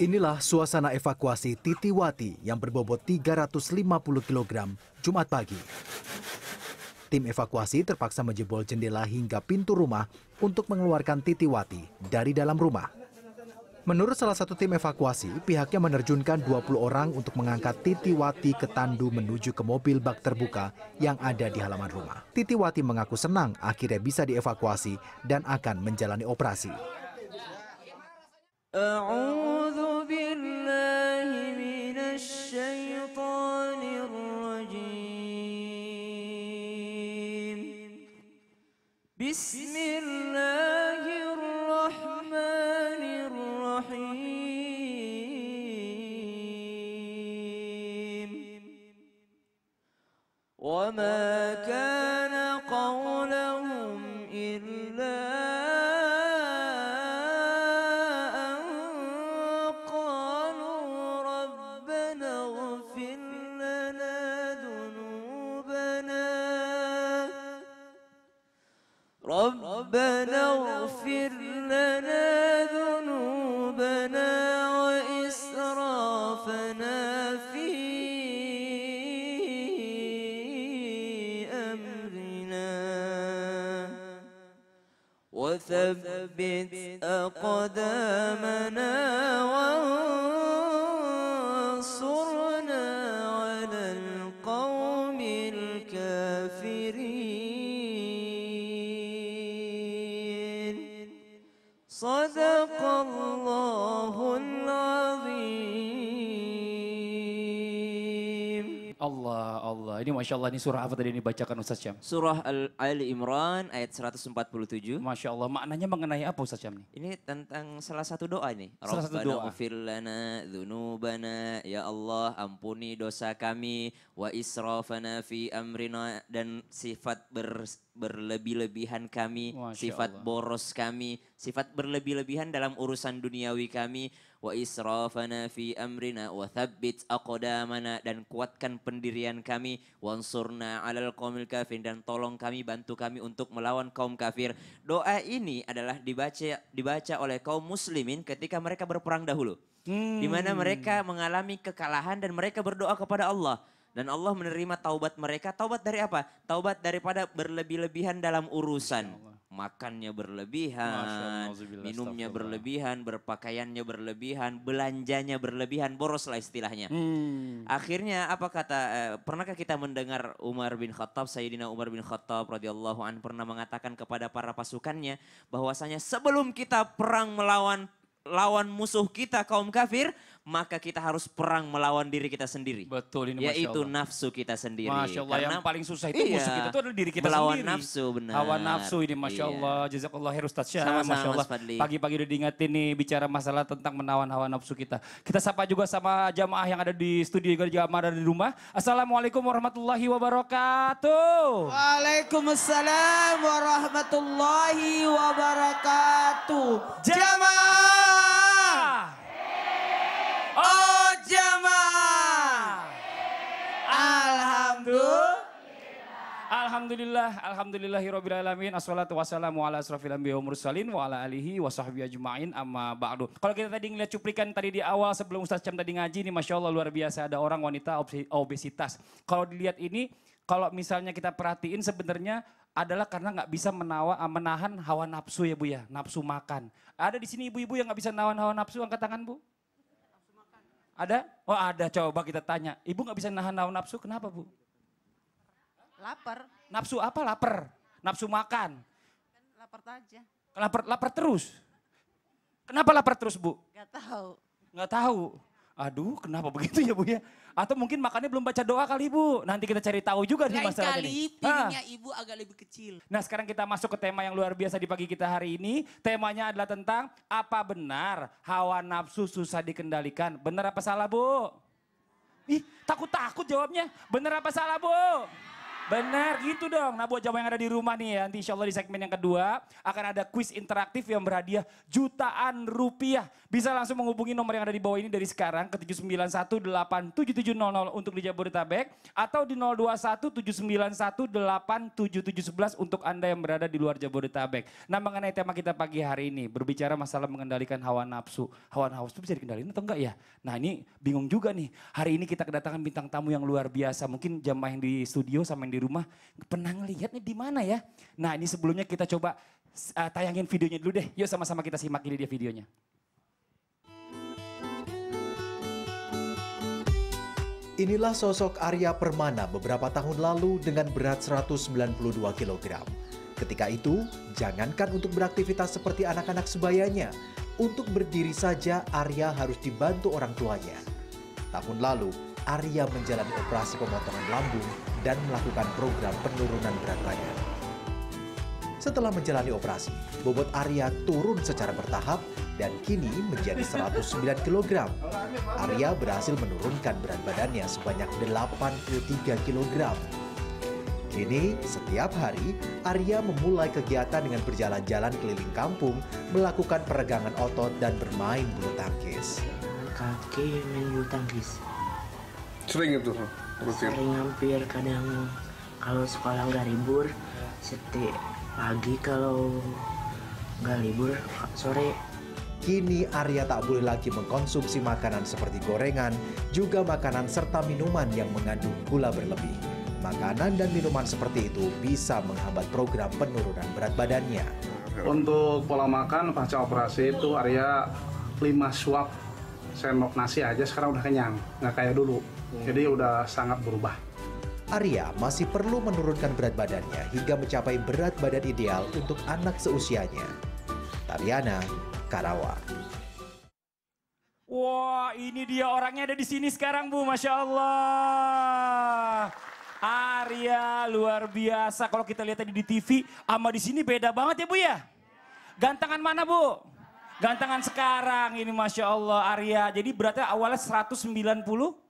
Inilah suasana evakuasi Titiwati yang berbobot 350 kg Jumat pagi. Tim evakuasi terpaksa menjebol jendela hingga pintu rumah untuk mengeluarkan Titiwati dari dalam rumah. Menurut salah satu tim evakuasi, pihaknya menerjunkan 20 orang untuk mengangkat Titiwati ke tandu menuju ke mobil bak terbuka yang ada di halaman rumah. Titiwati mengaku senang akhirnya bisa dievakuasi dan akan menjalani operasi. Uh, business ربنا اغفر لنا ذنوبنا وإسرافنا في أمرنا وثبت أقدامنا Allah, Allah. Ini Masya Allah, ini surah apa tadi ini bacakan Ustaz Syam? Surah Al-Ali Imran ayat 147. Masya Allah, maknanya mengenai apa Ustaz Syam? ini? Ini tentang salah satu doa ini. Salah satu doa. Rabbana dhunubana, ya Allah ampuni dosa kami, wa israfana fi amrina, dan sifat ber, berlebih-lebihan kami, sifat boros kami, sifat berlebih-lebihan dalam urusan duniawi kami, wa israfana fi amrina wa thabbit aqdamana dan kuatkan pendirian kami wansurna alal qaumil kafir dan tolong kami bantu kami untuk melawan kaum kafir. Doa ini adalah dibaca dibaca oleh kaum muslimin ketika mereka berperang dahulu. Hmm. Di mana hmm. mereka mengalami kekalahan dan mereka berdoa kepada Allah dan Allah menerima taubat mereka. Taubat dari apa? Taubat daripada berlebih-lebihan dalam urusan makannya berlebihan, minumnya berlebihan, berpakaiannya berlebihan, belanjanya berlebihan, boros lah istilahnya. Hmm. Akhirnya apa kata eh, pernahkah kita mendengar Umar bin Khattab, Sayyidina Umar bin Khattab radhiyallahu an pernah mengatakan kepada para pasukannya bahwasanya sebelum kita perang melawan lawan musuh kita kaum kafir, maka kita harus perang melawan diri kita sendiri. Betul ini Masya Yaitu Allah. nafsu kita sendiri. Masya Allah Karena, yang paling susah itu iya, musuh kita itu adalah diri kita melawan sendiri. Melawan nafsu benar. Melawan nafsu ini Masya iya. Allah. Jazakallah Heru Syah. Masya Allah. Pagi-pagi udah diingatin nih bicara masalah tentang menawan hawa nafsu kita. Kita sapa juga sama jamaah yang ada di studio juga jamaah di rumah. Assalamualaikum warahmatullahi wabarakatuh. Waalaikumsalam warahmatullahi wabarakatuh. Jamaah Oh Alhamdulillah. Alhamdulillah, alhamdulillahirabbil alamin. Assalatu wassalamu ala asrofil anbiya'i wal mursalin wa ala alihi wa sahbihi ajmain amma ba'du. Kalau kita tadi ngeliat cuplikan tadi di awal sebelum Ustaz Cam tadi ngaji ini, Masya Allah luar biasa ada orang wanita obesitas. Kalau dilihat ini kalau misalnya kita perhatiin sebenarnya adalah karena nggak bisa menawa, ah, menahan hawa nafsu ya Bu ya, nafsu makan. Ada di sini ibu-ibu yang nggak bisa menahan hawa nafsu, angkat tangan Bu. Ada? Oh ada, coba kita tanya. Ibu nggak bisa nahan hawa nafsu, kenapa bu? Laper. Nafsu apa? Laper. Nafsu makan. Kan lapar aja. Lapar, lapar terus. Kenapa lapar terus bu? Gak tahu. Gak tahu. Aduh, kenapa begitu ya Bu ya? Atau mungkin makannya belum baca doa kali Bu. Nanti kita cari tahu juga Lain nih masalah kali ini. piringnya ah. Ibu agak lebih kecil. Nah sekarang kita masuk ke tema yang luar biasa di pagi kita hari ini. Temanya adalah tentang apa benar hawa nafsu susah dikendalikan. Benar apa salah Bu? Ih takut-takut jawabnya. Benar apa salah Bu? Benar gitu dong. Nah buat jawaban yang ada di rumah nih ya, nanti insya Allah di segmen yang kedua akan ada quiz interaktif yang berhadiah jutaan rupiah. Bisa langsung menghubungi nomor yang ada di bawah ini dari sekarang ke nol untuk di Jabodetabek atau di sebelas untuk Anda yang berada di luar Jabodetabek. Nah mengenai tema kita pagi hari ini berbicara masalah mengendalikan hawa nafsu. Hawa nafsu itu bisa dikendalikan atau enggak ya? Nah ini bingung juga nih. Hari ini kita kedatangan bintang tamu yang luar biasa. Mungkin jamaah yang di studio sama yang di rumah pernah ngelihat nih di mana ya. Nah ini sebelumnya kita coba uh, tayangin videonya dulu deh. Yuk sama-sama kita simak ini dia videonya. Inilah sosok Arya Permana beberapa tahun lalu dengan berat 192 kg. Ketika itu, jangankan untuk beraktivitas seperti anak-anak sebayanya, untuk berdiri saja Arya harus dibantu orang tuanya. Tahun lalu, Arya menjalani operasi pemotongan lambung dan melakukan program penurunan berat badan. Setelah menjalani operasi, bobot Arya turun secara bertahap dan kini menjadi 109 kg. Arya berhasil menurunkan berat badannya sebanyak 83 kg. Kini, setiap hari, Arya memulai kegiatan dengan berjalan-jalan keliling kampung, melakukan peregangan otot dan bermain bulu tangkis. Kaki main bulu tangkis. Sering itu? rutin sering hampir kadang kalau sekolah nggak libur setiap pagi kalau nggak libur sore Kini Arya tak boleh lagi mengkonsumsi makanan seperti gorengan, juga makanan serta minuman yang mengandung gula berlebih. Makanan dan minuman seperti itu bisa menghambat program penurunan berat badannya. Untuk pola makan pasca operasi itu Arya 5 suap sendok nasi aja sekarang udah kenyang, nggak kayak dulu. Hmm. jadi udah sangat berubah. Arya masih perlu menurunkan berat badannya hingga mencapai berat badan ideal untuk anak seusianya. Tariana, Karawang. Wah, ini dia orangnya ada di sini sekarang, Bu. Masya Allah. Arya luar biasa. Kalau kita lihat tadi di TV, ama di sini beda banget ya, Bu ya. Gantangan mana, Bu? Gantangan sekarang ini Masya Allah Arya. Jadi beratnya awalnya 190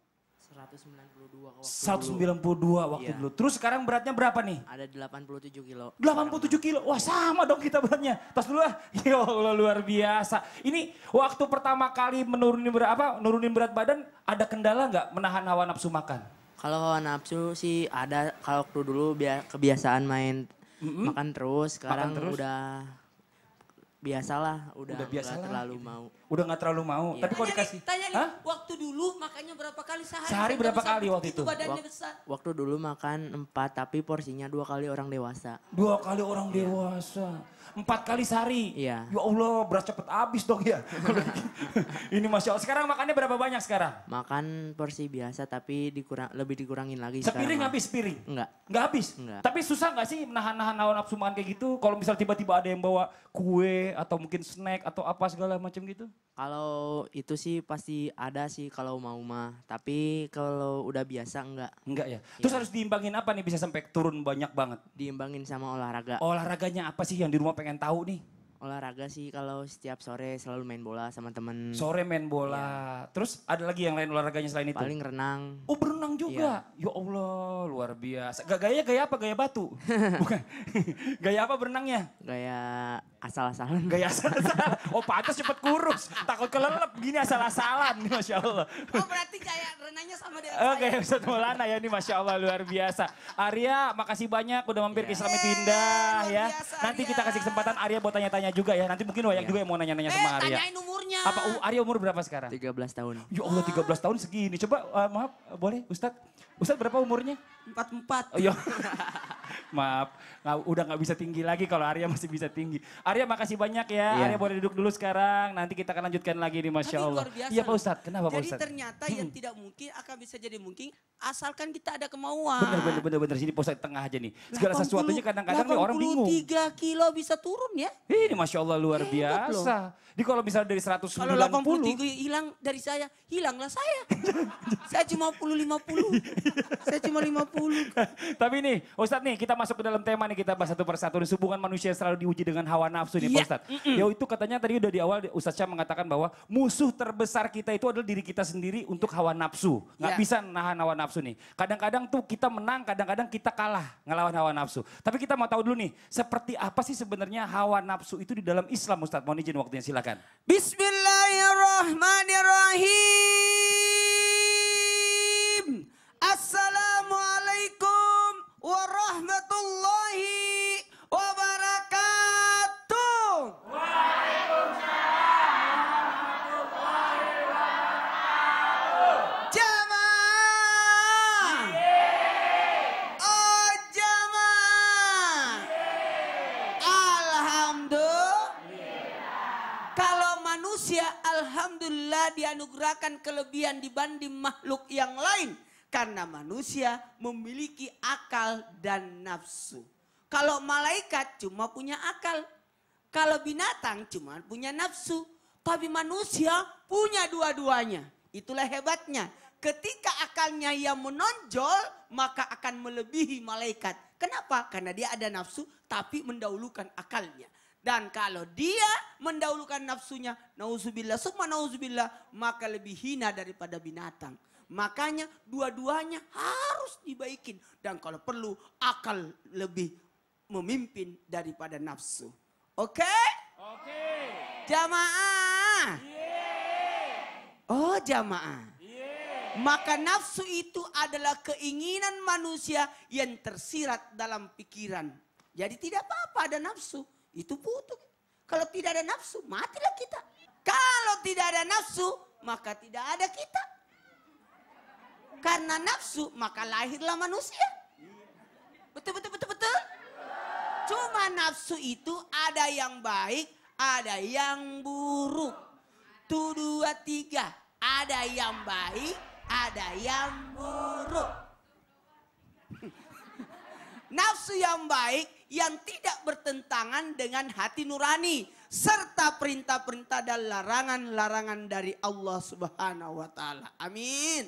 192 waktu 192 dulu. waktu iya. dulu. Terus sekarang beratnya berapa nih? Ada 87 kilo. 87 kilo. Wah, sama dong kita beratnya. Pas dulu ah. Ya Allah luar biasa. Ini waktu pertama kali menurunin berat apa? Nurunin berat badan ada kendala nggak menahan hawa nafsu makan? Kalau hawa nafsu sih ada kalau dulu biar kebiasaan main mm -hmm. makan terus, sekarang makan terus. udah biasalah udah, udah biasa terlalu gitu. mau udah nggak terlalu mau iya. tapi kalau dikasih tanya nih, Hah? waktu dulu makannya berapa kali sehari sehari berapa kali waktu itu Wak besar waktu dulu makan empat tapi porsinya dua kali orang dewasa dua kali orang iya. dewasa empat kali sehari. ya, Ya Allah beras cepet habis dong ya. ini masya Allah. Sekarang makannya berapa banyak sekarang? Makan porsi biasa tapi dikurang lebih dikurangin lagi. Sepiring habis piring? Enggak. Enggak habis? Enggak. Tapi susah nggak sih menahan-nahan hawa nafsu makan kayak gitu? Kalau misal tiba-tiba ada yang bawa kue atau mungkin snack atau apa segala macam gitu? Kalau itu sih pasti ada sih kalau mau mah. Tapi kalau udah biasa enggak. Enggak ya. Iya. Terus harus diimbangin apa nih bisa sampai turun banyak banget? Diimbangin sama olahraga. Olahraganya apa sih yang di rumah pengen tahu nih olahraga sih kalau setiap sore selalu main bola sama temen. Sore main bola. Ya. Terus ada lagi yang lain olahraganya selain Paling itu? Paling renang. Oh berenang juga? Ya, ya Allah luar biasa. Gaya gaya apa? Gaya batu? Bukan. gaya apa berenangnya? Gaya asal-asalan. Gaya asal-asalan. Oh pantas cepet kurus. Takut kelelep gini asal-asalan. Masya Allah. Oh berarti gaya renangnya sama dengan Oke gaya Ustaz Maulana ya ini Masya Allah luar biasa. Arya makasih banyak udah mampir iya, ya. ke Islamic Indah ya. Nanti kita kasih kesempatan Arya buat tanya-tanya nanya juga ya. Nanti mungkin banyak yang juga yang mau nanya-nanya eh, sama Arya. tanyain umurnya. Apa uh, Arya umur berapa sekarang? 13 tahun. Ya Allah 13 tahun segini. Coba uh, maaf boleh Ustadz. Ustadz berapa umurnya? 44. Oh iya. maaf nggak udah nggak bisa tinggi lagi kalau Arya masih bisa tinggi. Arya makasih banyak ya. Iya. Arya boleh duduk dulu sekarang. Nanti kita akan lanjutkan lagi di Masya Tapi Allah. Iya Pak Ustadz. Kenapa Pak Ustadz? Jadi ternyata hmm. yang tidak mungkin akan bisa jadi mungkin asalkan kita ada kemauan. benar benar benar benar sini Pak Ustadz tengah aja nih. Segala sesuatunya kadang-kadang nih orang bingung. 83 kilo bisa turun ya. Ini Masya Allah luar Hebat biasa. Loh. Jadi kalau misalnya dari 190. Kalau 83 hilang dari saya, hilanglah saya. saya cuma 50-50. saya cuma 50. Tapi nih Ustadz nih kita masuk ke dalam tema nih kita bahas satu persatu. Hubungan manusia selalu diuji dengan hawa nafsu nih yeah. Ustadz. Mm -mm. Ya itu katanya tadi udah di awal Ustadz Syah mengatakan bahwa musuh terbesar kita itu adalah diri kita sendiri untuk hawa nafsu. Nggak yeah. bisa nahan hawa nafsu nih. Kadang-kadang tuh kita menang, kadang-kadang kita kalah ngelawan hawa nafsu. Tapi kita mau tahu dulu nih, seperti apa sih sebenarnya hawa nafsu itu di dalam Islam Ustadz? Mohon izin waktunya silakan. Bismillahirrahmanirrahim. Assalamualaikum warahmatullahi dianugerahkan kelebihan dibanding makhluk yang lain. Karena manusia memiliki akal dan nafsu. Kalau malaikat cuma punya akal. Kalau binatang cuma punya nafsu. Tapi manusia punya dua-duanya. Itulah hebatnya. Ketika akalnya yang menonjol, maka akan melebihi malaikat. Kenapa? Karena dia ada nafsu, tapi mendahulukan akalnya. Dan kalau dia mendahulukan nafsunya, nauzubillah, semua nauzubillah, maka lebih hina daripada binatang. Makanya dua-duanya harus dibaikin. Dan kalau perlu akal lebih memimpin daripada nafsu. Oke? Okay? Oke. Okay. Jamaah. Yeah. Oh jamaah. Iya. Maka nafsu itu adalah keinginan manusia yang tersirat dalam pikiran. Jadi tidak apa-apa ada nafsu. Itu butuh. Kalau tidak ada nafsu, matilah kita. Kalau tidak ada nafsu, maka tidak ada kita. Karena nafsu, maka lahirlah manusia. Betul, betul, betul, betul. Cuma nafsu itu ada yang baik, ada yang buruk. Tuh dua tiga, ada yang baik, ada yang buruk. nafsu yang baik yang tidak bertentangan dengan hati nurani serta perintah-perintah dan larangan-larangan dari Allah Subhanahu wa taala. Amin.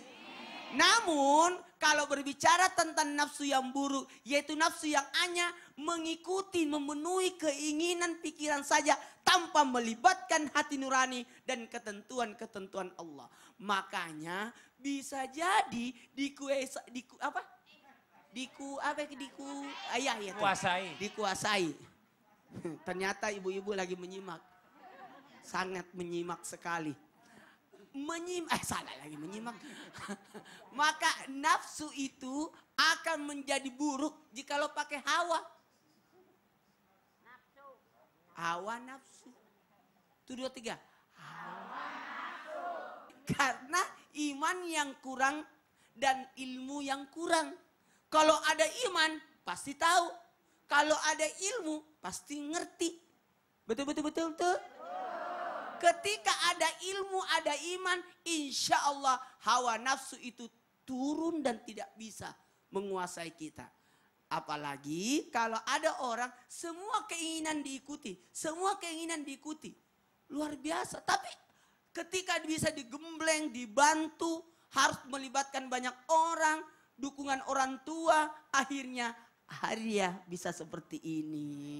Namun kalau berbicara tentang nafsu yang buruk yaitu nafsu yang hanya mengikuti memenuhi keinginan pikiran saja tanpa melibatkan hati nurani dan ketentuan-ketentuan Allah. Makanya bisa jadi di, kue, di apa diku apa diku ayah ya kuasai dikuasai ternyata ibu-ibu lagi menyimak sangat menyimak sekali menyimak eh salah lagi menyimak maka nafsu itu akan menjadi buruk jikalau pakai hawa nafsu. hawa nafsu itu dua tiga hawa nafsu. karena iman yang kurang dan ilmu yang kurang kalau ada iman, pasti tahu. Kalau ada ilmu, pasti ngerti. Betul, betul, betul, betul. Ketika ada ilmu, ada iman, insya Allah hawa nafsu itu turun dan tidak bisa menguasai kita. Apalagi kalau ada orang semua keinginan diikuti, semua keinginan diikuti. Luar biasa, tapi ketika bisa digembleng, dibantu, harus melibatkan banyak orang, dukungan orang tua, akhirnya Arya bisa seperti ini.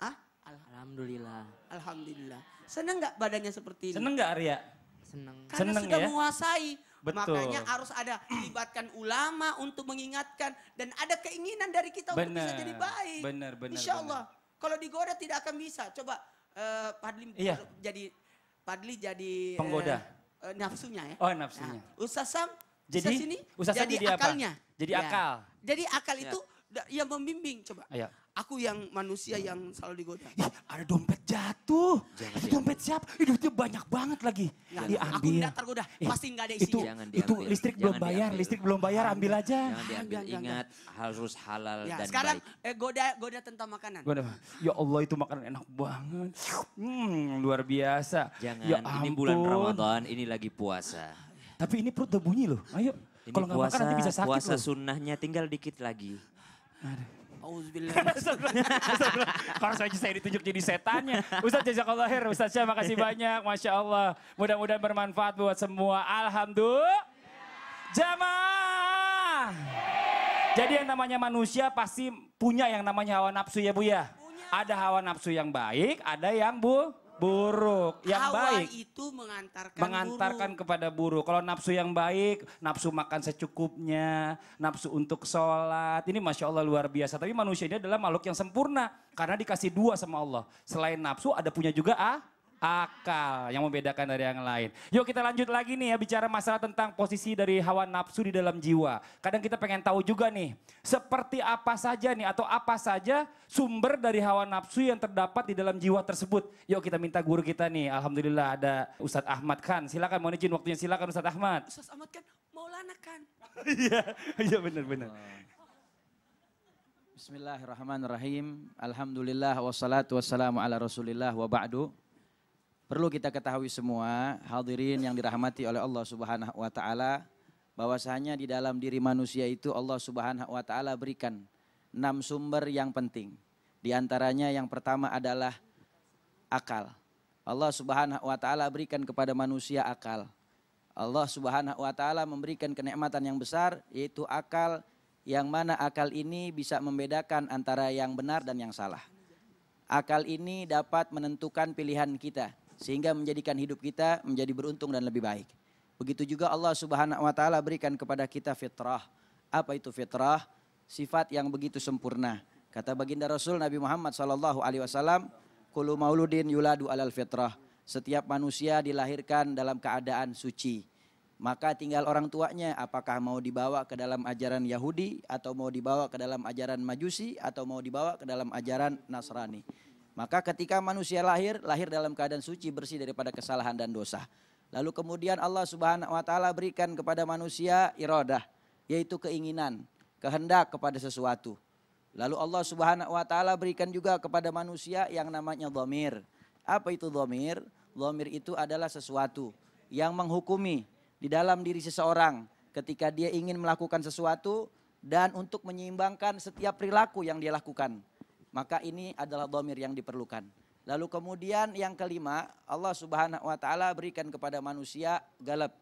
Ah? Alhamdulillah. Alhamdulillah. Seneng nggak badannya seperti ini? Seneng nggak Arya? Seneng. Karena Seneng sudah ya? menguasai. Betul. Makanya harus ada libatkan ulama untuk mengingatkan dan ada keinginan dari kita bener, untuk bisa jadi baik. Benar, benar. Insya Allah. Bener. Kalau digoda tidak akan bisa. Coba uh, Padli iya. jadi Padli jadi penggoda. Uh, nafsunya ya. Oh nafsunya. Nah, Ustaz Sam jadi ustaz jadi akalnya. Apa? Jadi ya. akal. Jadi akal iya. itu yang membimbing coba. Ya. Aku yang manusia yang selalu digoda. ya, ada dompet jatuh. Jangan ada dompet siapa? Ih, duitnya banyak banget lagi. Jangan. Diambil. Aku tidak tergoda. Eh, Pasti nggak ada isinya. Itu, jangan diambil. itu listrik jangan belum bayar. Listrik belum bayar. Ambil aja. Jangan diambil. Jangan, Ingat jangan. harus halal ya, dan sekarang, baik. Sekarang eh, goda goda tentang makanan. Goda. Ya Allah itu makanan enak banget. Hmm, luar biasa. Ya jangan. Ya ampun. ini bulan Ramadan. Ini lagi puasa tapi ini perut udah bunyi loh. Ayo. Kalau nggak makan nanti bisa sakit puasa sunnahnya tinggal dikit lagi. Kalau saya saya ditunjuk jadi setannya. Ustaz jazakallah khair, Ustaz Syah makasih banyak. Masya Allah. Mudah-mudahan bermanfaat buat semua. Alhamdulillah. Jamaah. Jadi yang namanya manusia pasti punya yang namanya hawa nafsu ya Bu ya. Ada hawa nafsu yang baik, ada yang Bu buruk yang Hawa baik itu mengantarkan mengantarkan buruk. kepada buruk kalau nafsu yang baik nafsu makan secukupnya nafsu untuk sholat ini masya Allah luar biasa tapi manusia ini adalah makhluk yang sempurna karena dikasih dua sama Allah selain nafsu ada punya juga ah akal yang membedakan dari yang lain. Yuk kita lanjut lagi nih ya bicara masalah tentang posisi dari hawa nafsu di dalam jiwa. Kadang kita pengen tahu juga nih, seperti apa saja nih atau apa saja sumber dari hawa nafsu yang terdapat di dalam jiwa tersebut. Yuk kita minta guru kita nih, Alhamdulillah ada Ustadz Ahmad Khan. Silakan mohon izin waktunya silakan Ustadz Ahmad. Ustadz Ahmad Khan, Maulana kan. Iya, iya benar-benar. Bismillahirrahmanirrahim. Alhamdulillah wassalatu wassalamu ala rasulillah wa ba'du. Perlu kita ketahui semua, hadirin yang dirahmati oleh Allah Subhanahu wa taala, bahwasanya di dalam diri manusia itu Allah Subhanahu wa taala berikan enam sumber yang penting. Di antaranya yang pertama adalah akal. Allah Subhanahu wa taala berikan kepada manusia akal. Allah Subhanahu wa taala memberikan kenikmatan yang besar yaitu akal yang mana akal ini bisa membedakan antara yang benar dan yang salah. Akal ini dapat menentukan pilihan kita sehingga menjadikan hidup kita menjadi beruntung dan lebih baik. Begitu juga Allah Subhanahu wa taala berikan kepada kita fitrah. Apa itu fitrah? Sifat yang begitu sempurna. Kata baginda Rasul Nabi Muhammad sallallahu alaihi wasallam, "Kullu mauludin yuladu alal fitrah." Setiap manusia dilahirkan dalam keadaan suci. Maka tinggal orang tuanya apakah mau dibawa ke dalam ajaran Yahudi atau mau dibawa ke dalam ajaran Majusi atau mau dibawa ke dalam ajaran Nasrani. Maka ketika manusia lahir, lahir dalam keadaan suci bersih daripada kesalahan dan dosa. Lalu kemudian Allah Subhanahu wa taala berikan kepada manusia iradah, yaitu keinginan, kehendak kepada sesuatu. Lalu Allah Subhanahu wa taala berikan juga kepada manusia yang namanya dhamir. Apa itu dhamir? Dhamir itu adalah sesuatu yang menghukumi di dalam diri seseorang ketika dia ingin melakukan sesuatu dan untuk menyeimbangkan setiap perilaku yang dia lakukan. Maka ini adalah domir yang diperlukan. Lalu kemudian yang kelima, Allah subhanahu wa ta'ala berikan kepada manusia galap.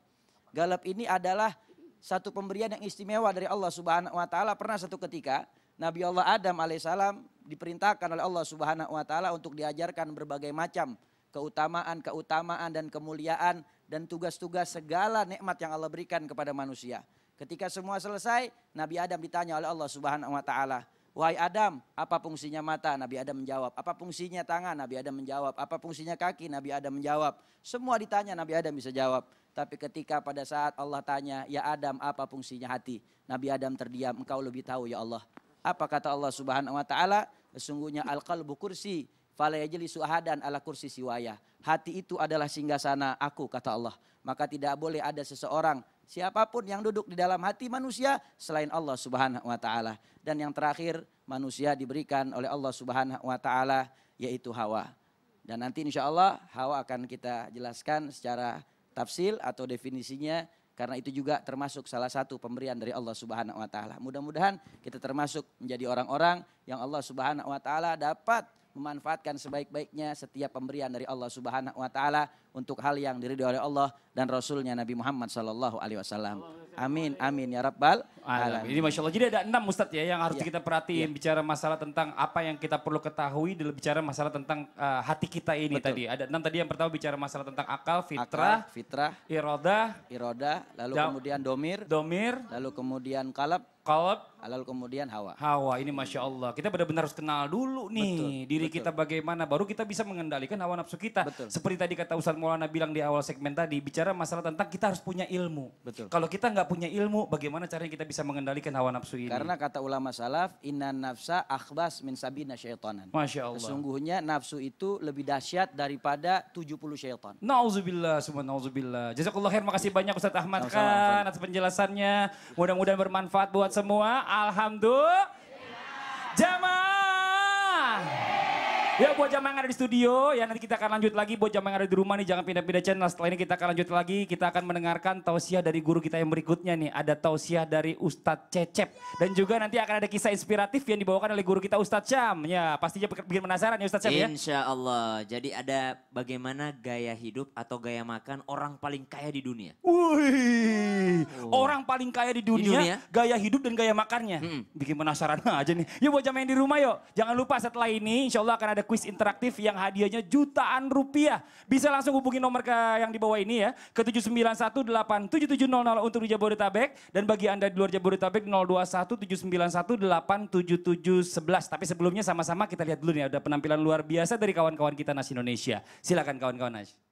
Galap ini adalah satu pemberian yang istimewa dari Allah subhanahu wa ta'ala. Pernah satu ketika, Nabi Allah Adam alaihissalam diperintahkan oleh Allah subhanahu wa ta'ala untuk diajarkan berbagai macam keutamaan-keutamaan dan kemuliaan dan tugas-tugas segala nikmat yang Allah berikan kepada manusia. Ketika semua selesai, Nabi Adam ditanya oleh Allah Subhanahu wa taala, Wahai Adam, apa fungsinya mata? Nabi Adam menjawab. Apa fungsinya tangan? Nabi Adam menjawab. Apa fungsinya kaki? Nabi Adam menjawab. Semua ditanya Nabi Adam bisa jawab. Tapi ketika pada saat Allah tanya, ya Adam apa fungsinya hati? Nabi Adam terdiam, engkau lebih tahu ya Allah. Apa kata Allah subhanahu wa ta'ala? Sesungguhnya al-qalbu kursi, falayajlisu ahadan ala kursi siwaya. Hati itu adalah singgah sana aku kata Allah. Maka tidak boleh ada seseorang siapapun yang duduk di dalam hati manusia selain Allah Subhanahu wa taala. Dan yang terakhir manusia diberikan oleh Allah Subhanahu wa taala yaitu hawa. Dan nanti insya Allah hawa akan kita jelaskan secara tafsil atau definisinya karena itu juga termasuk salah satu pemberian dari Allah Subhanahu wa taala. Mudah-mudahan kita termasuk menjadi orang-orang yang Allah Subhanahu wa taala dapat memanfaatkan sebaik-baiknya setiap pemberian dari Allah Subhanahu wa taala untuk hal yang diridhoi oleh Allah dan Rasulnya Nabi Muhammad sallallahu alaihi wasallam. Amin amin ya rabbal alamin. Ini Masya Allah. Jadi ada enam Ustadz ya yang harus ya. kita perhatiin ya. bicara masalah tentang apa yang kita perlu ketahui dalam bicara masalah tentang uh, hati kita ini Betul. tadi. Ada enam tadi yang pertama bicara masalah tentang akal, fitrah, akal, fitrah, iroda, iroda, lalu kemudian domir, domir, lalu kemudian kalab, Kalb. Halal kemudian hawa. Hawa ini masya Allah. Kita benar-benar harus kenal dulu nih betul, diri betul. kita bagaimana. Baru kita bisa mengendalikan hawa nafsu kita. Betul. Seperti tadi kata Ustaz Maulana bilang di awal segmen tadi. Bicara masalah tentang kita harus punya ilmu. Betul. Kalau kita nggak punya ilmu bagaimana caranya kita bisa mengendalikan hawa nafsu ini. Karena kata ulama salaf. Inna nafsa akhbas min sabina syaitanan. Masya Allah. Sesungguhnya nafsu itu lebih dahsyat daripada 70 syaitan. Nauzubillah semua nauzubillah. Jazakallah khair. Makasih banyak Ustaz Ahmad Khan atas penjelasannya. Mudah-mudahan bermanfaat buat semua. Alhamdulillah. Jamaah. Ya buat jam yang ada di studio, ya nanti kita akan lanjut lagi. Buat jam yang ada di rumah nih jangan pindah-pindah channel. Setelah ini kita akan lanjut lagi, kita akan mendengarkan tausiah dari guru kita yang berikutnya nih. Ada tausiah dari Ustadz Cecep. Dan juga nanti akan ada kisah inspiratif yang dibawakan oleh guru kita Ustadz Syam. Ya pastinya bikin penasaran ya Ustadz Syam ya. Insya Allah. Jadi ada bagaimana gaya hidup atau gaya makan orang paling kaya di dunia. Wih, oh. orang paling kaya di dunia, di dunia, gaya hidup dan gaya makannya. Hmm. Bikin penasaran aja nih. Ya, buat jam yang di rumah yuk. Jangan lupa setelah ini insya Allah akan ada kuis interaktif yang hadiahnya jutaan rupiah. Bisa langsung hubungi nomor ke, yang di bawah ini ya, ke nol untuk di Jabodetabek dan bagi Anda di luar Jabodetabek sebelas Tapi sebelumnya sama-sama kita lihat dulu nih ada penampilan luar biasa dari kawan-kawan kita Nas Indonesia. Silakan kawan-kawan Nas.